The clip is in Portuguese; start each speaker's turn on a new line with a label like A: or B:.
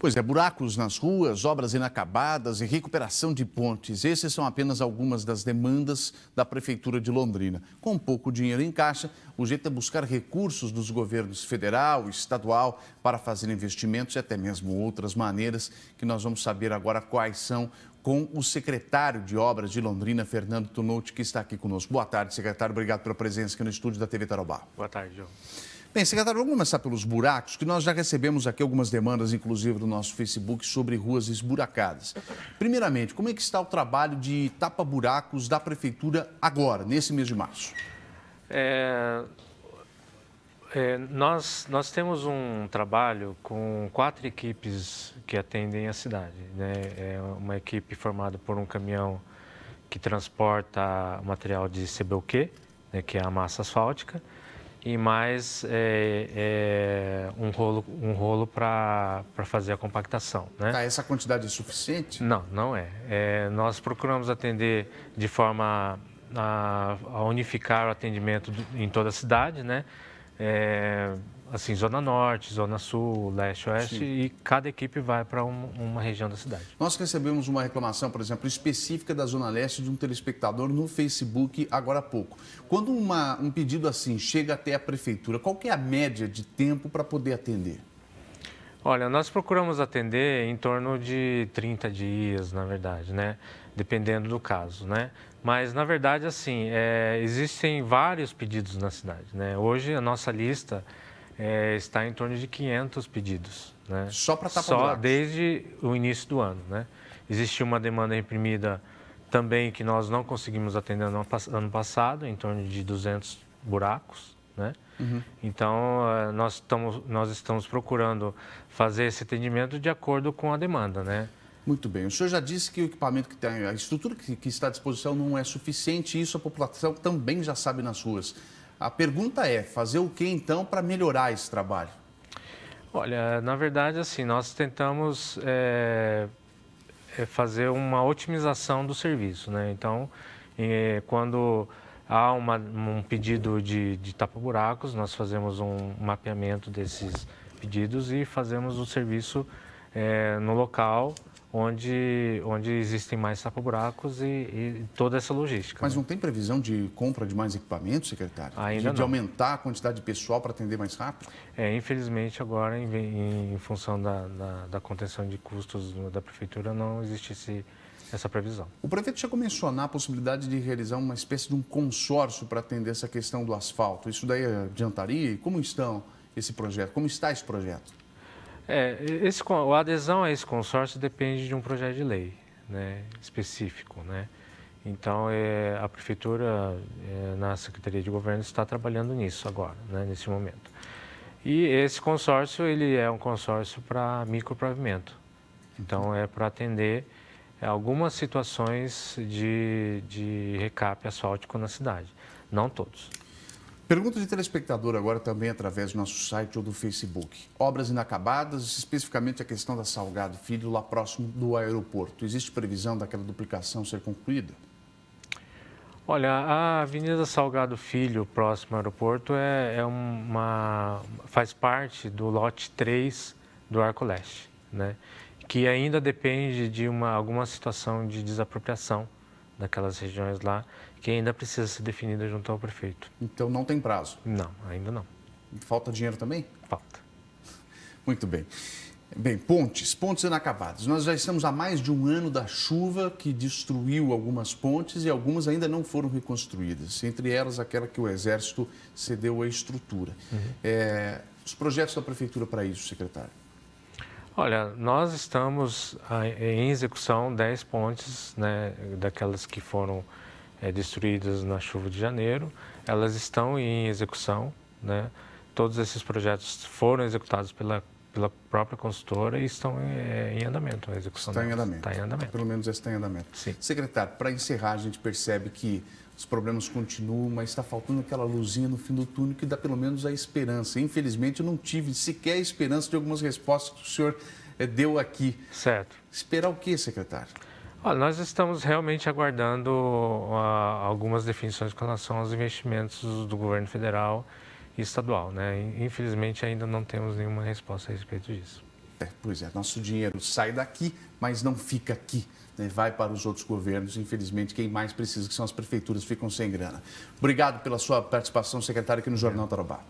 A: Pois é, buracos nas ruas, obras inacabadas e recuperação de pontes. Essas são apenas algumas das demandas da Prefeitura de Londrina. Com pouco dinheiro em caixa, o jeito é buscar recursos dos governos federal e estadual para fazer investimentos e até mesmo outras maneiras, que nós vamos saber agora quais são com o secretário de Obras de Londrina, Fernando Tunout, que está aqui conosco. Boa tarde, secretário. Obrigado pela presença aqui no estúdio da TV Tarobá. Boa tarde, João. Bem, secretário, vamos começar pelos buracos, que nós já recebemos aqui algumas demandas, inclusive do nosso Facebook, sobre ruas esburacadas. Primeiramente, como é que está o trabalho de tapa-buracos da Prefeitura agora, nesse mês de março?
B: É, é, nós, nós temos um trabalho com quatro equipes que atendem a cidade. Né? É uma equipe formada por um caminhão que transporta material de CBUQ, né, que é a massa asfáltica, e mais é, é, um rolo, um rolo para fazer a compactação. Né? Tá, essa quantidade é suficiente? Não, não é. é nós procuramos atender de forma a, a, unificar o atendimento em toda a cidade, né? É, assim, zona norte, zona sul, leste, oeste, Sim. e cada equipe vai para um, uma região da cidade.
A: Nós recebemos uma reclamação, por exemplo, específica da zona leste de um telespectador no Facebook agora há pouco. Quando uma, um pedido assim chega até a prefeitura, qual que é a média de tempo para poder atender?
B: Olha, nós procuramos atender em torno de 30 dias, na verdade, né? Dependendo do caso, né? Mas, na verdade, assim, é, existem vários pedidos na cidade, né? Hoje, a nossa lista é, está em torno de 500 pedidos. Né? Só para tapa Só desde o início do ano. Né? Existiu uma demanda imprimida também que nós não conseguimos atender no ano passado, em torno de 200 buracos. Né? Uhum. Então, é, nós estamos, nós estamos procurando fazer esse
A: atendimento de acordo com a demanda. Né? Muito bem. O senhor já disse que o equipamento que tem, a estrutura que, que está à disposição não é suficiente, e isso a população também já sabe nas ruas. A pergunta é: fazer o que então para melhorar esse trabalho?
B: Olha, na verdade, assim, nós tentamos é, é, fazer uma otimização do serviço, né? Então, é, quando há uma, um pedido de, de tapa-buracos, nós fazemos um mapeamento desses pedidos e fazemos o serviço é, no local onde, onde existem mais sapo-buracos e, e, toda essa logística.
A: Mas né? não tem previsão de compra de mais equipamentos, secretário? Ainda de, não. De aumentar a quantidade de pessoal para atender mais rápido?
B: É, infelizmente, agora, em, em função da,
A: da, da, contenção de custos da prefeitura, não existe esse, essa previsão. O prefeito chegou a mencionar a possibilidade de realizar uma espécie de um consórcio para atender essa questão do asfalto. Isso daí adiantaria? Como estão esse projeto? Como está esse projeto?
B: É, esse, a adesão a esse consórcio depende de um projeto de lei né, específico. Né? Então, é, a Prefeitura, é, na Secretaria de Governo, está trabalhando nisso agora, né, nesse momento. E esse consórcio, ele é um consórcio para micropavimento. Então, é para atender algumas situações
A: de, de recape asfáltico na cidade, não todos. Pergunta de telespectador agora também através do nosso site ou do Facebook. Obras inacabadas, especificamente a questão da Salgado Filho, lá próximo do aeroporto. Existe previsão daquela duplicação ser concluída?
B: Olha, a Avenida Salgado Filho, próximo ao aeroporto, é, é uma, faz parte do lote 3 do Arco Leste, né? que ainda depende de uma, alguma situação de desapropriação daquelas regiões lá, que ainda precisa ser definida junto ao prefeito.
A: Então não tem prazo? Não, ainda não. Falta dinheiro também? Falta. Muito bem. Bem, pontes, pontes inacabadas. Nós já estamos há mais de um ano da chuva que destruiu algumas pontes e algumas ainda não foram reconstruídas, entre elas aquela que o Exército cedeu à estrutura. Uhum. É, os projetos da Prefeitura para isso, secretário?
B: Olha, nós estamos ah, em execução 10 pontes, né, daquelas que foram é, destruídas na chuva de janeiro. Elas estão em execução, né? Todos esses projetos foram executados pela pela própria consultora e estão em, eh, em andamento, a execução está em andamento. está em andamento. Pelo
A: menos está em andamento. Sim. Secretário, para encerrar, a gente percebe que os problemas continuam, mas está faltando aquela luzinha no fim do túnel que dá pelo menos a esperança. Infelizmente, eu não tive sequer a esperança de algumas respostas que o senhor eh, deu aqui. Certo. Esperar o que, secretário?
B: Olha, nós estamos realmente aguardando uh, algumas definições com relação aos investimentos do governo federal estadual. Né? Infelizmente, ainda não temos nenhuma resposta a respeito disso.
A: É, pois é, nosso dinheiro sai daqui, mas não fica aqui. Né? Vai para os outros governos. Infelizmente, quem mais precisa, que são as prefeituras, ficam sem grana. Obrigado pela sua participação, secretário, aqui no é. Jornal Tarobá.